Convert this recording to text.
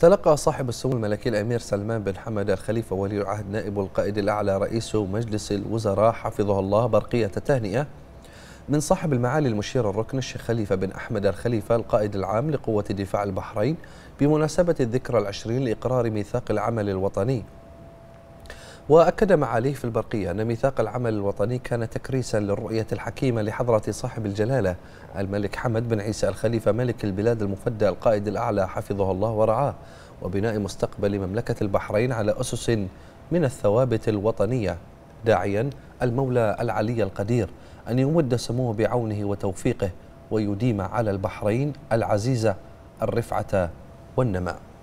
تلقى صاحب السمو الملكي الأمير سلمان بن حمد الخليفة ولي العهد نائب القائد الأعلى رئيس مجلس الوزراء حفظه الله برقية تهنئه من صاحب المعالي المشير الركن الشيخ خليفة بن أحمد الخليفة القائد العام لقوة دفاع البحرين بمناسبة الذكرى العشرين لإقرار ميثاق العمل الوطني وأكد معاليه في البرقية أن ميثاق العمل الوطني كان تكريسا للرؤية الحكيمة لحضرة صاحب الجلالة الملك حمد بن عيسى الخليفة ملك البلاد المفدى القائد الأعلى حفظه الله ورعاه وبناء مستقبل مملكة البحرين على أسس من الثوابت الوطنية داعيا المولى العلي القدير أن يمد سموه بعونه وتوفيقه ويديم على البحرين العزيزة الرفعة والنماء